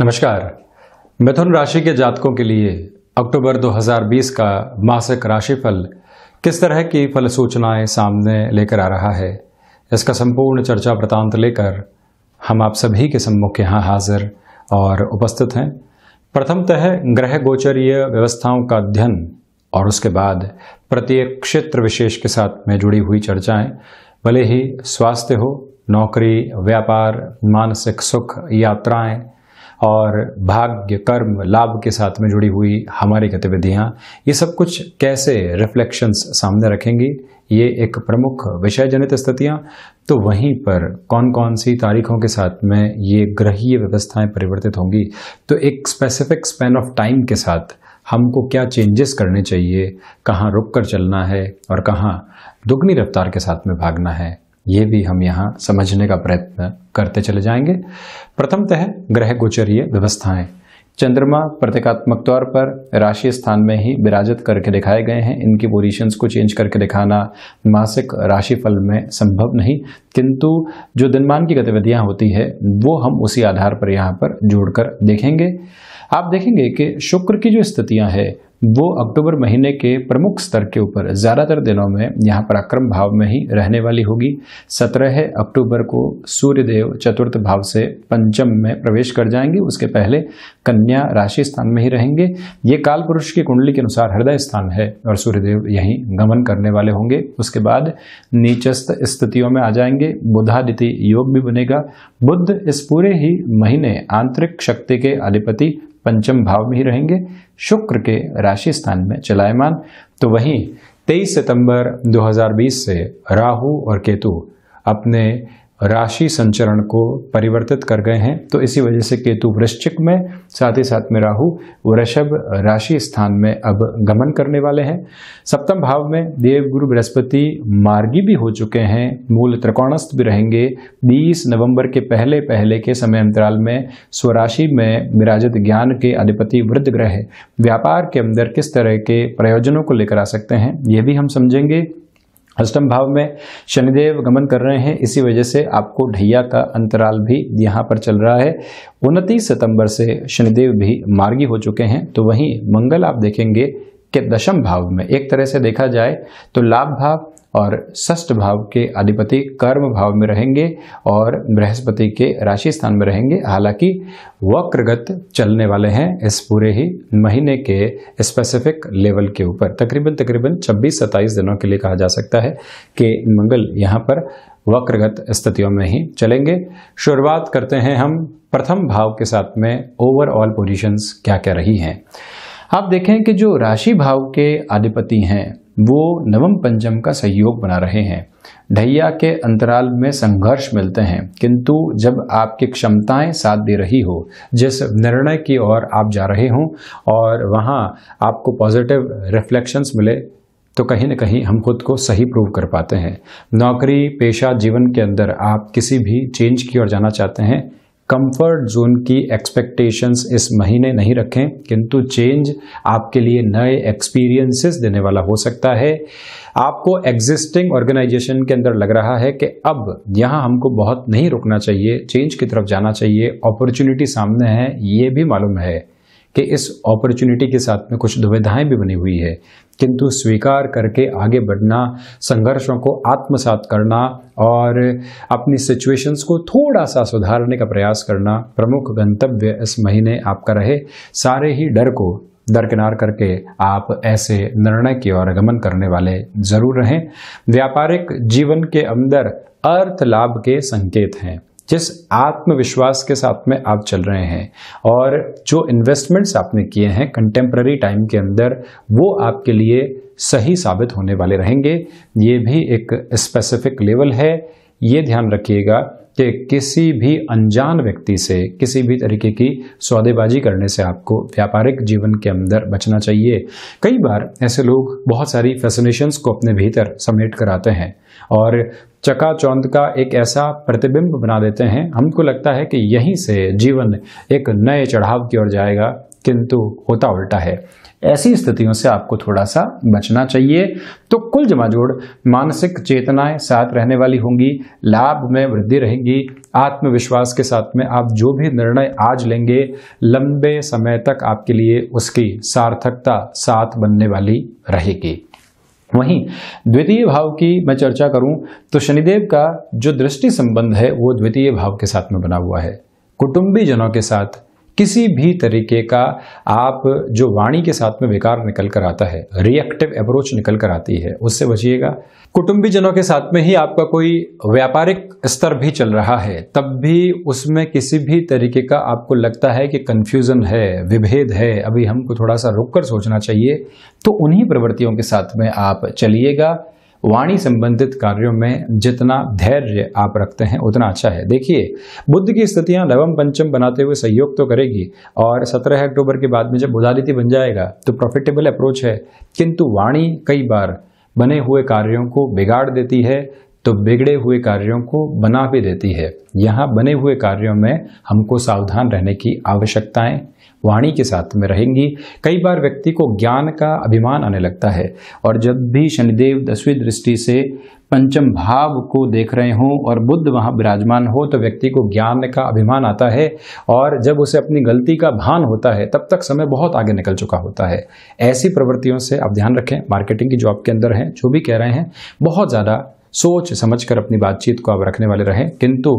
नमस्कार मिथुन राशि के जातकों के लिए अक्टूबर 2020 का मासिक राशिफल किस तरह की फल सूचनाएं सामने लेकर आ रहा है इसका संपूर्ण चर्चा वृतांत लेकर हम आप सभी के सम्मुख यहाँ हाजिर और उपस्थित हैं प्रथमतः ग्रह गोचरीय व्यवस्थाओं का अध्ययन और उसके बाद प्रत्येक क्षेत्र विशेष के साथ में जुड़ी हुई चर्चाएं भले ही स्वास्थ्य हो नौकरी व्यापार मानसिक सुख यात्राएं और भाग्य कर्म लाभ के साथ में जुड़ी हुई हमारी गतिविधियाँ ये सब कुछ कैसे रिफ्लेक्शंस सामने रखेंगी ये एक प्रमुख विषय जनित स्थितियाँ तो वहीं पर कौन कौन सी तारीखों के साथ में ये ग्रहीय व्यवस्थाएं परिवर्तित होंगी तो एक स्पेसिफिक स्पेन ऑफ टाइम के साथ हमको क्या चेंजेस करने चाहिए कहाँ रुक कर चलना है और कहाँ दुगनी रफ्तार के साथ में भागना है ये भी हम यहाँ समझने का प्रयत्न करते चले जाएंगे प्रथमतः ग्रह गोचरीय व्यवस्थाएं चंद्रमा प्रतीकात्मक तौर पर राशि स्थान में ही विराजित करके दिखाए गए हैं इनकी पोजिशंस को चेंज करके दिखाना मासिक राशिफल में संभव नहीं किंतु जो दिनमान की गतिविधियां होती है वो हम उसी आधार पर यहाँ पर जोड़कर देखेंगे आप देखेंगे कि शुक्र की जो स्थितियां हैं वो अक्टूबर महीने के प्रमुख स्तर के ऊपर ज़्यादातर दिनों में यहाँ पराक्रम भाव में ही रहने वाली होगी सत्रह अक्टूबर को सूर्यदेव चतुर्थ भाव से पंचम में प्रवेश कर जाएंगे उसके पहले कन्या राशि स्थान में ही रहेंगे ये काल पुरुष की कुंडली के अनुसार हृदय स्थान है और सूर्यदेव यहीं गमन करने वाले होंगे उसके बाद नीचस्थ स्थितियों में आ जाएंगे बुधादिति योग भी बनेगा बुद्ध इस पूरे ही महीने आंतरिक शक्ति के अधिपति पंचम भाव में ही रहेंगे शुक्र के राशि स्थान में चलायमान तो वहीं 23 सितंबर 2020 से राहु और केतु अपने राशि संचरण को परिवर्तित कर गए हैं तो इसी वजह से केतु वृश्चिक में साथ ही साथ में राहु वृषभ राशि स्थान में अब गमन करने वाले हैं सप्तम भाव में देव गुरु बृहस्पति मार्गी भी हो चुके हैं मूल त्रिकोणस्थ भी रहेंगे 20 नवंबर के पहले पहले के समय अंतराल में स्वराशि में विराजित ज्ञान के अधिपति वृद्ध ग्रह व्यापार के अंदर किस तरह के प्रयोजनों को लेकर आ सकते हैं ये भी हम समझेंगे अष्टम भाव में शनिदेव गमन कर रहे हैं इसी वजह से आपको ढैया का अंतराल भी यहाँ पर चल रहा है उनतीस सितंबर से शनिदेव भी मार्गी हो चुके हैं तो वहीं मंगल आप देखेंगे के दशम भाव में एक तरह से देखा जाए तो लाभ भाव और षष्ठ भाव के अधिपति कर्म भाव में रहेंगे और बृहस्पति के राशि स्थान में रहेंगे हालांकि वक्रगत चलने वाले हैं इस पूरे ही महीने के स्पेसिफिक लेवल के ऊपर तकरीबन तकरीबन 26-27 दिनों के लिए कहा जा सकता है कि मंगल यहाँ पर वक्रगत स्थितियों में ही चलेंगे शुरुआत करते हैं हम प्रथम भाव के साथ में ओवरऑल पोजिशंस क्या क्या रही हैं आप देखें कि जो राशि भाव के अधिपति हैं वो नवम पंचम का सहयोग बना रहे हैं ढैया के अंतराल में संघर्ष मिलते हैं किंतु जब आपकी क्षमताएं साथ दे रही हो जिस निर्णय की ओर आप जा रहे हों और वहाँ आपको पॉजिटिव रिफ्लेक्शंस मिले तो कहीं ना कहीं हम खुद को सही प्रूव कर पाते हैं नौकरी पेशा जीवन के अंदर आप किसी भी चेंज की ओर जाना चाहते हैं कंफर्ट जोन की एक्सपेक्टेशंस इस महीने नहीं रखें किंतु चेंज आपके लिए नए एक्सपीरियंसेस देने वाला हो सकता है आपको एग्जिस्टिंग ऑर्गेनाइजेशन के अंदर लग रहा है कि अब यहाँ हमको बहुत नहीं रुकना चाहिए चेंज की तरफ जाना चाहिए अपॉर्चुनिटी सामने है ये भी मालूम है कि इस अपॉर्चुनिटी के साथ में कुछ दुविधाएं भी बनी हुई है किंतु स्वीकार करके आगे बढ़ना संघर्षों को आत्मसात करना और अपनी सिचुएशंस को थोड़ा सा सुधारने का प्रयास करना प्रमुख गंतव्य इस महीने आपका रहे सारे ही डर को दरकिनार करके आप ऐसे निर्णय की ओर गमन करने वाले जरूर रहें व्यापारिक जीवन के अंदर अर्थ लाभ के संकेत हैं जिस आत्मविश्वास के साथ में आप चल रहे हैं और जो इन्वेस्टमेंट्स आपने किए हैं कंटेम्प्ररी टाइम के अंदर वो आपके लिए सही साबित होने वाले रहेंगे ये भी एक स्पेसिफिक लेवल है ये ध्यान रखिएगा कि किसी भी अनजान व्यक्ति से किसी भी तरीके की सौदेबाजी करने से आपको व्यापारिक जीवन के अंदर बचना चाहिए कई बार ऐसे लोग बहुत सारी फैसिनेशंस को अपने भीतर समेट कर आते हैं और चका चौंद का एक ऐसा प्रतिबिंब बना देते हैं हमको लगता है कि यहीं से जीवन एक नए चढ़ाव की ओर जाएगा किंतु होता उल्टा है ऐसी स्थितियों से आपको थोड़ा सा बचना चाहिए तो कुल जमाजोड़ मानसिक चेतनाएं साथ रहने वाली होंगी लाभ में वृद्धि रहेगी आत्मविश्वास के साथ में आप जो भी निर्णय आज लेंगे लंबे समय तक आपके लिए उसकी सार्थकता साथ बनने वाली रहेगी वहीं द्वितीय भाव की मैं चर्चा करूं तो शनिदेव का जो दृष्टि संबंध है वो द्वितीय भाव के साथ में बना हुआ है कुटुंबी जनों के साथ किसी भी तरीके का आप जो वाणी के साथ में विकार निकल कर आता है रिएक्टिव अप्रोच निकल कर आती है उससे बचिएगा कुटुंबीजनों के साथ में ही आपका कोई व्यापारिक स्तर भी चल रहा है तब भी उसमें किसी भी तरीके का आपको लगता है कि कंफ्यूजन है विभेद है अभी हमको थोड़ा सा रुक कर सोचना चाहिए तो उन्हीं प्रवृत्तियों के साथ में आप चलिएगा वाणी संबंधित कार्यों में जितना धैर्य आप रखते हैं उतना अच्छा है देखिए बुद्ध की स्थितियां नवम पंचम बनाते हुए सहयोग तो करेगी और सत्रह अक्टूबर के बाद में जब बुधादिति बन जाएगा तो प्रॉफिटेबल अप्रोच है किंतु वाणी कई बार बने हुए कार्यों को बिगाड़ देती है तो बिगड़े हुए कार्यों को बना भी देती है यहाँ बने हुए कार्यों में हमको सावधान रहने की आवश्यकताएं वाणी के साथ में रहेंगी कई बार व्यक्ति को ज्ञान का अभिमान आने लगता है और जब भी शनिदेव दसवीं दृष्टि से पंचम भाव को देख रहे हों और बुद्ध वहाँ विराजमान हो तो व्यक्ति को ज्ञान का अभिमान आता है और जब उसे अपनी गलती का भान होता है तब तक समय बहुत आगे निकल चुका होता है ऐसी प्रवृत्तियों से आप ध्यान रखें मार्केटिंग की जॉब के अंदर हैं जो भी कह रहे हैं बहुत ज़्यादा सोच समझकर अपनी बातचीत को आप रखने वाले रहें किंतु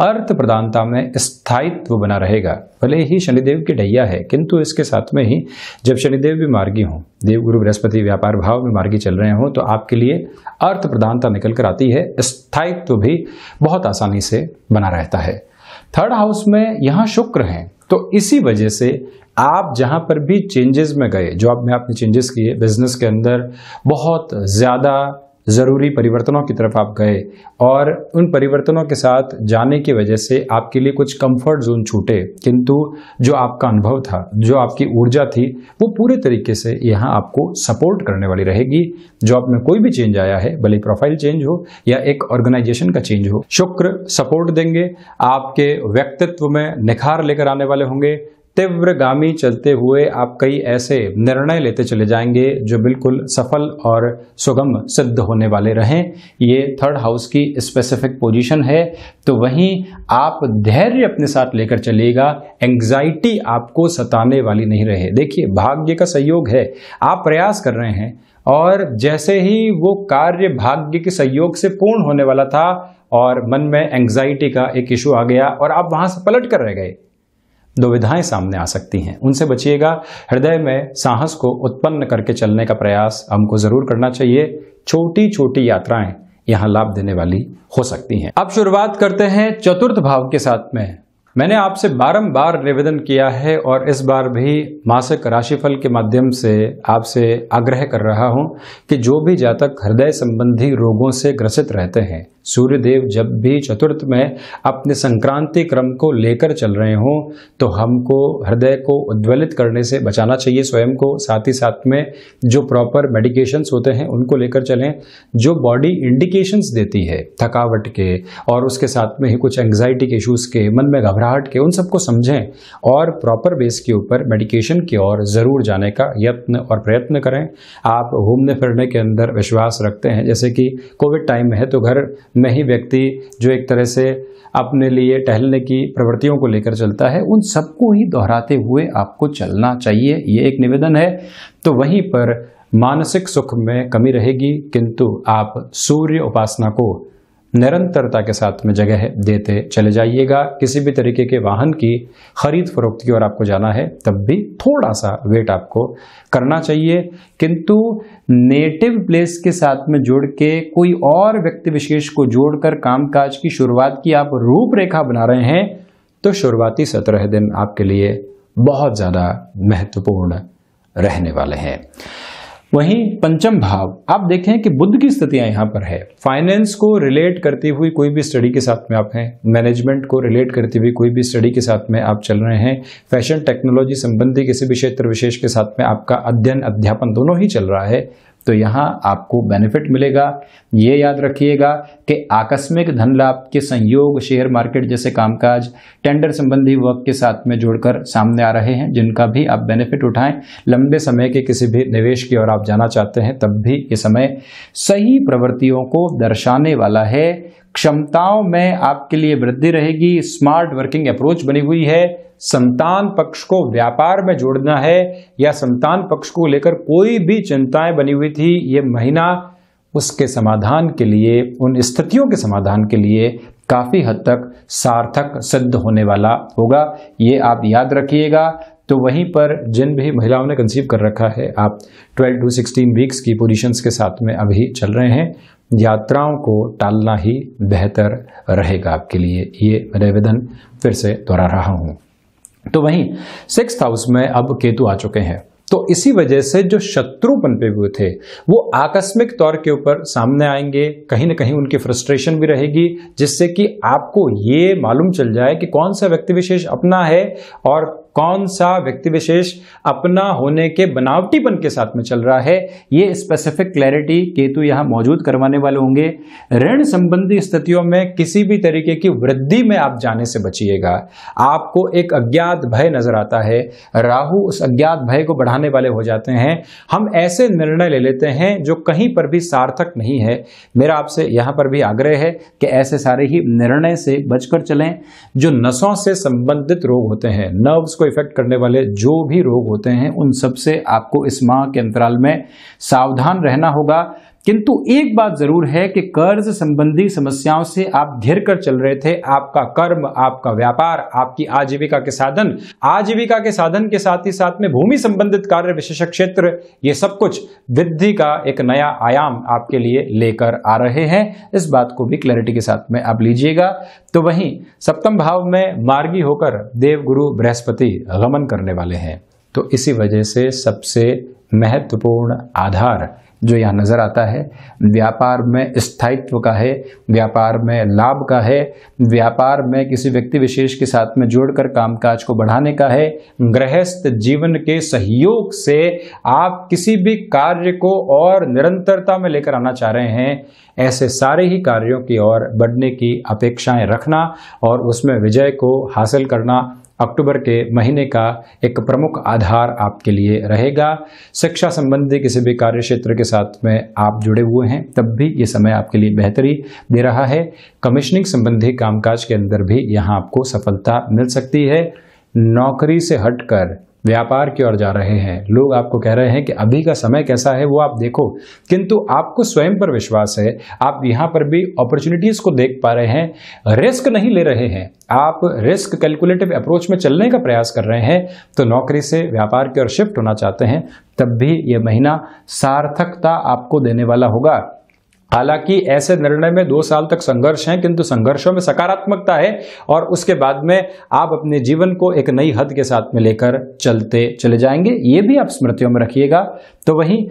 अर्थ प्रधानता में स्थायित्व बना रहेगा भले ही शनिदेव की ढैया है किंतु इसके साथ में ही जब शनिदेव भी मार्गी हों देवगुरु बृहस्पति व्यापार भाव में मार्गी चल रहे हों तो आपके लिए अर्थ प्रधानता निकल कर आती है स्थायित्व भी बहुत आसानी से बना रहता है थर्ड हाउस में यहाँ शुक्र हैं तो इसी वजह से आप जहाँ पर भी चेंजेस में गए जॉब में आपने चेंजेस किए बिजनेस के अंदर बहुत ज़्यादा ज़रूरी परिवर्तनों की तरफ आप गए और उन परिवर्तनों के साथ जाने की वजह से आपके लिए कुछ कंफर्ट जोन छूटे किंतु जो आपका अनुभव था जो आपकी ऊर्जा थी वो पूरे तरीके से यहाँ आपको सपोर्ट करने वाली रहेगी जॉब में कोई भी चेंज आया है भले प्रोफाइल चेंज हो या एक ऑर्गेनाइजेशन का चेंज हो शुक्र सपोर्ट देंगे आपके व्यक्तित्व में निखार लेकर आने वाले होंगे तीव्रगामी चलते हुए आप कई ऐसे निर्णय लेते चले जाएंगे जो बिल्कुल सफल और सुगम सिद्ध होने वाले रहें ये थर्ड हाउस की स्पेसिफिक पोजीशन है तो वहीं आप धैर्य अपने साथ लेकर चलिएगा एंग्जाइटी आपको सताने वाली नहीं रहे देखिए भाग्य का सहयोग है आप प्रयास कर रहे हैं और जैसे ही वो कार्य भाग्य के सहयोग से पूर्ण होने वाला था और मन में एंग्जाइटी का एक इशू आ गया और आप वहां से पलट कर रह गए दुविधाएं सामने आ सकती हैं उनसे बचिएगा हृदय में साहस को उत्पन्न करके चलने का प्रयास हमको जरूर करना चाहिए छोटी छोटी यात्राएं यहां लाभ देने वाली हो सकती हैं अब शुरुआत करते हैं चतुर्थ भाव के साथ में मैंने आपसे बारंबार निवेदन किया है और इस बार भी मासिक राशिफल के माध्यम से आपसे आग्रह कर रहा हूं कि जो भी जातक हृदय संबंधी रोगों से ग्रसित रहते हैं सूर्यदेव जब भी चतुर्थ में अपने संक्रांति क्रम को लेकर चल रहे हों तो हमको हृदय को उद्वलित करने से बचाना चाहिए स्वयं को साथ ही साथ में जो प्रॉपर मेडिकेशंस होते हैं उनको लेकर चलें जो बॉडी इंडिकेशंस देती है थकावट के और उसके साथ में ही कुछ एंग्जाइटी के इशूज के मन में घबराहट के उन सबको समझें और प्रॉपर बेस के ऊपर मेडिकेशन की ओर ज़रूर जाने का यत्न और प्रयत्न करें आप घूमने फिरने के अंदर विश्वास रखते हैं जैसे कि कोविड टाइम है तो घर नहीं व्यक्ति जो एक तरह से अपने लिए टहलने की प्रवृत्तियों को लेकर चलता है उन सबको ही दोहराते हुए आपको चलना चाहिए ये एक निवेदन है तो वहीं पर मानसिक सुख में कमी रहेगी किंतु आप सूर्य उपासना को निरंतरता के साथ में जगह देते चले जाइएगा किसी भी तरीके के वाहन की खरीद फरोख्त की ओर आपको जाना है तब भी थोड़ा सा वेट आपको करना चाहिए किंतु नेटिव प्लेस के साथ में जुड़ के कोई और व्यक्ति विशेष को जोड़कर कामकाज की शुरुआत की आप रूपरेखा बना रहे हैं तो शुरुआती सत्रह दिन आपके लिए बहुत ज़्यादा महत्वपूर्ण रहने वाले हैं वहीं पंचम भाव आप देखें कि बुद्ध की स्थितियां यहां पर है फाइनेंस को रिलेट करती हुई कोई भी स्टडी के साथ में आप हैं मैनेजमेंट को रिलेट करती हुई कोई भी स्टडी के साथ में आप चल रहे हैं फैशन टेक्नोलॉजी संबंधी किसी भी क्षेत्र विशेष के साथ में आपका अध्ययन अध्यापन दोनों ही चल रहा है तो यहाँ आपको बेनिफिट मिलेगा ये याद रखिएगा कि आकस्मिक धन लाभ के संयोग शेयर मार्केट जैसे कामकाज टेंडर संबंधी वर्क के साथ में जोड़कर सामने आ रहे हैं जिनका भी आप बेनिफिट उठाएं लंबे समय के किसी भी निवेश की ओर आप जाना चाहते हैं तब भी ये समय सही प्रवृत्तियों को दर्शाने वाला है क्षमताओं में आपके लिए वृद्धि रहेगी स्मार्ट वर्किंग अप्रोच बनी हुई है संतान पक्ष को व्यापार में जोड़ना है या संतान पक्ष को लेकर कोई भी चिंताएं बनी हुई थी ये महीना उसके समाधान के लिए उन स्थितियों के समाधान के लिए काफ़ी हद तक सार्थक सिद्ध होने वाला होगा ये आप याद रखिएगा तो वहीं पर जिन भी महिलाओं ने कंसीव कर रखा है आप 12 टू 16 वीक्स की पोजीशंस के साथ में अभी चल रहे हैं यात्राओं को टालना ही बेहतर रहेगा आपके लिए ये निवेदन फिर से दोहरा रहा हूँ तो वहीं सिक्स हाउस में अब केतु आ चुके हैं तो इसी वजह से जो शत्रु पनपे हुए थे वो आकस्मिक तौर के ऊपर सामने आएंगे कहीं ना कहीं उनकी फ्रस्ट्रेशन भी रहेगी जिससे कि आपको ये मालूम चल जाए कि कौन सा व्यक्ति विशेष अपना है और कौन सा व्यक्ति विशेष अपना होने के बनावटीपन के साथ में चल रहा है ये स्पेसिफिक क्लैरिटी केतु यहाँ मौजूद करवाने वाले होंगे ऋण संबंधी स्थितियों में किसी भी तरीके की वृद्धि में आप जाने से बचिएगा आपको एक अज्ञात भय नजर आता है राहु उस अज्ञात भय को बढ़ाने वाले हो जाते हैं हम ऐसे निर्णय ले लेते हैं जो कहीं पर भी सार्थक नहीं है मेरा आपसे यहाँ पर भी आग्रह है कि ऐसे सारे ही निर्णय से बचकर चलें जो नसों से संबंधित रोग होते हैं नर्व्स को इफेक्ट करने वाले जो भी रोग होते हैं उन सबसे आपको इस माह के अंतराल में सावधान रहना होगा किंतु एक बात जरूर है कि कर्ज संबंधी समस्याओं से आप घिर कर चल रहे थे आपका कर्म आपका व्यापार आपकी आजीविका के साधन आजीविका के साधन के साथ ही साथ में भूमि संबंधित कार्य विशेष क्षेत्र ये सब कुछ वृद्धि का एक नया आयाम आपके लिए लेकर आ रहे हैं इस बात को भी क्लैरिटी के साथ में आप लीजिएगा तो वहीं सप्तम भाव में मार्गी होकर देव गुरु बृहस्पति गमन करने वाले हैं तो इसी वजह से सबसे महत्वपूर्ण आधार जो यहाँ नज़र आता है व्यापार में स्थायित्व का है व्यापार में लाभ का है व्यापार में किसी व्यक्ति विशेष के साथ में जोड़कर कामकाज को बढ़ाने का है गृहस्थ जीवन के सहयोग से आप किसी भी कार्य को और निरंतरता में लेकर आना चाह रहे हैं ऐसे सारे ही कार्यों की ओर बढ़ने की अपेक्षाएं रखना और उसमें विजय को हासिल करना अक्टूबर के महीने का एक प्रमुख आधार आपके लिए रहेगा शिक्षा संबंधी किसी भी कार्य क्षेत्र के साथ में आप जुड़े हुए हैं तब भी ये समय आपके लिए बेहतरी दे रहा है कमिश्निंग संबंधी कामकाज के अंदर भी यहाँ आपको सफलता मिल सकती है नौकरी से हटकर व्यापार की ओर जा रहे हैं लोग आपको कह रहे हैं कि अभी का समय कैसा है वो आप देखो किंतु आपको स्वयं पर विश्वास है आप यहाँ पर भी अपॉर्चुनिटीज़ को देख पा रहे हैं रिस्क नहीं ले रहे हैं आप रिस्क कैलकुलेटिव अप्रोच में चलने का प्रयास कर रहे हैं तो नौकरी से व्यापार की ओर शिफ्ट होना चाहते हैं तब भी ये महीना सार्थकता आपको देने वाला होगा हालांकि ऐसे निर्णय में दो साल तक संघर्ष है किंतु संघर्षों में सकारात्मकता है और उसके बाद में आप अपने जीवन को एक नई हद के साथ में लेकर चलते चले जाएंगे ये भी आप स्मृतियों में रखिएगा तो वहीं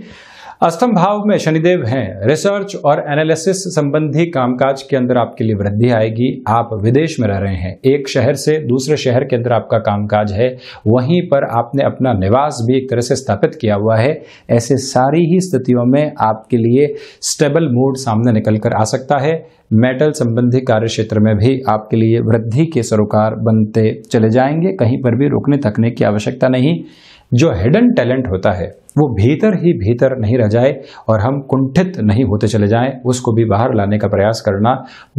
अष्टम भाव में शनिदेव हैं रिसर्च और एनालिसिस संबंधी कामकाज के अंदर आपके लिए वृद्धि आएगी आप विदेश में रह रहे हैं एक शहर से दूसरे शहर के अंदर आपका कामकाज है वहीं पर आपने अपना निवास भी एक तरह से स्थापित किया हुआ है ऐसे सारी ही स्थितियों में आपके लिए स्टेबल मूड सामने निकल कर आ सकता है मेटल संबंधी कार्य क्षेत्र में भी आपके लिए वृद्धि के सरोकार बनते चले जाएंगे कहीं पर भी रुकने थकने की आवश्यकता नहीं जो हिडन टैलेंट होता है वो भीतर ही भीतर नहीं रह जाए और हम कुंठित नहीं होते चले जाएं उसको भी बाहर लाने का प्रयास करना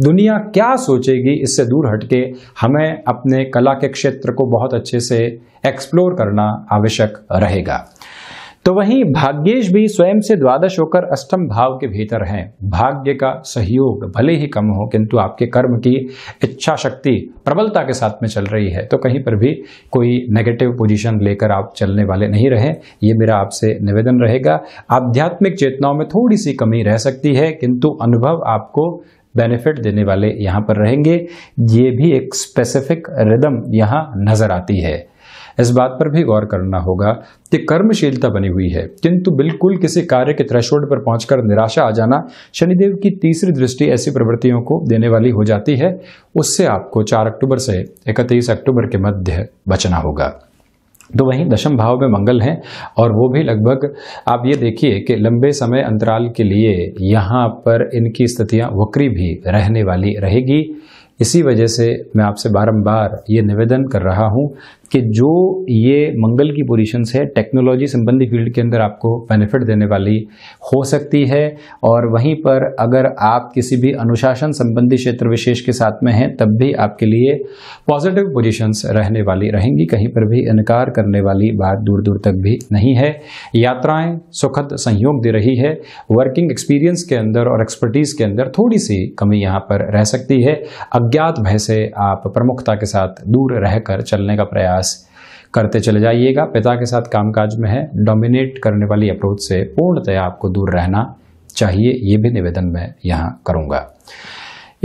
दुनिया क्या सोचेगी इससे दूर हटके हमें अपने कला के क्षेत्र को बहुत अच्छे से एक्सप्लोर करना आवश्यक रहेगा तो वहीं भाग्येश भी स्वयं से द्वादश होकर अष्टम भाव के भीतर हैं भाग्य का सहयोग भले ही कम हो किंतु आपके कर्म की इच्छा शक्ति प्रबलता के साथ में चल रही है तो कहीं पर भी कोई नेगेटिव पोजीशन लेकर आप चलने वाले नहीं रहे ये मेरा आपसे निवेदन रहेगा आध्यात्मिक चेतनाओं में थोड़ी सी कमी रह सकती है किंतु अनुभव आपको बेनिफिट देने वाले यहाँ पर रहेंगे ये भी एक स्पेसिफिक रिदम यहाँ नज़र आती है इस बात पर भी गौर करना होगा कि कर्मशीलता बनी हुई है किंतु बिल्कुल किसी कार्य के थ्रेशोल्ड पर पहुंचकर निराशा आ जाना शनिदेव की तीसरी दृष्टि ऐसी प्रवृत्तियों को देने वाली हो जाती है उससे आपको चार अक्टूबर से इकतीस अक्टूबर के मध्य बचना होगा तो वहीं दशम भाव में मंगल हैं और वो भी लगभग आप ये देखिए कि लंबे समय अंतराल के लिए यहाँ पर इनकी स्थितियाँ वक्री भी रहने वाली रहेगी इसी वजह से मैं आपसे बारंबार ये निवेदन कर रहा हूँ कि जो ये मंगल की पोजिशन है टेक्नोलॉजी संबंधी फील्ड के अंदर आपको बेनिफिट देने वाली हो सकती है और वहीं पर अगर आप किसी भी अनुशासन संबंधी क्षेत्र विशेष के साथ में हैं तब भी आपके लिए पॉजिटिव पोजिशन रहने वाली रहेंगी कहीं पर भी इनकार करने वाली बात दूर दूर तक भी नहीं है यात्राएं सुखद संयोग दे रही है वर्किंग एक्सपीरियंस के अंदर और एक्सपर्टीज़ के अंदर थोड़ी सी कमी यहाँ पर रह सकती है अज्ञात भय से आप प्रमुखता के साथ दूर रहकर चलने का प्रयास अभ्यास करते चले जाइएगा पिता के साथ कामकाज में है डोमिनेट करने वाली अप्रोच से पूर्णतया आपको दूर रहना चाहिए ये भी निवेदन मैं यहाँ करूँगा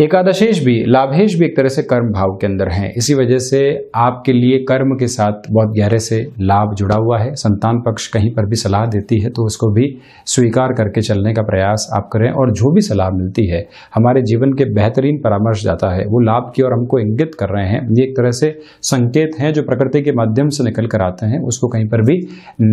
एकादशेश भी लाभेश भी एक तरह से कर्म भाव के अंदर है इसी वजह से आपके लिए कर्म के साथ बहुत गहरे से लाभ जुड़ा हुआ है संतान पक्ष कहीं पर भी सलाह देती है तो उसको भी स्वीकार करके चलने का प्रयास आप करें और जो भी सलाह मिलती है हमारे जीवन के बेहतरीन परामर्श जाता है वो लाभ की ओर हमको इंगित कर रहे हैं ये एक तरह से संकेत हैं जो प्रकृति के माध्यम से निकल कर आते हैं उसको कहीं पर भी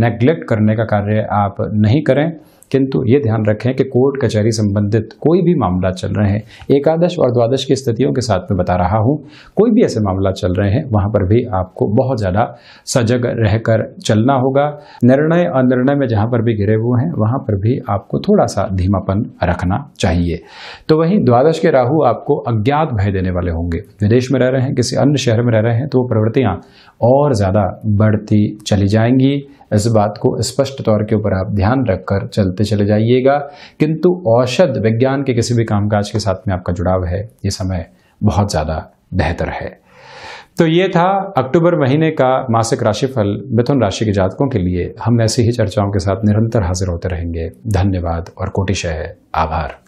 नेग्लेक्ट करने का कार्य आप नहीं करें किंतु ये ध्यान रखें कि कोर्ट कचहरी संबंधित कोई भी मामला चल रहे हैं एकादश और द्वादश की स्थितियों के साथ में बता रहा हूँ कोई भी ऐसे मामला चल रहे हैं वहाँ पर भी आपको बहुत ज़्यादा सजग रहकर चलना होगा निर्णय और निर्णय में जहाँ पर भी घिरे हुए हैं वहाँ पर भी आपको थोड़ा सा धीमापन रखना चाहिए तो वहीं द्वादश के राहु आपको अज्ञात भय देने वाले होंगे विदेश में रह रहे हैं किसी अन्य शहर में रह रहे हैं तो वो प्रवृत्तियाँ और ज़्यादा बढ़ती चली जाएंगी इस बात को स्पष्ट तौर के ऊपर आप ध्यान रखकर चलते चले जाइएगा किंतु औषध विज्ञान के किसी भी कामकाज के साथ में आपका जुड़ाव है ये समय बहुत ज़्यादा बेहतर है तो ये था अक्टूबर महीने का मासिक राशिफल मिथुन राशि के जातकों के लिए हम ऐसी ही चर्चाओं के साथ निरंतर हाजिर होते रहेंगे धन्यवाद और कोटिशय आभार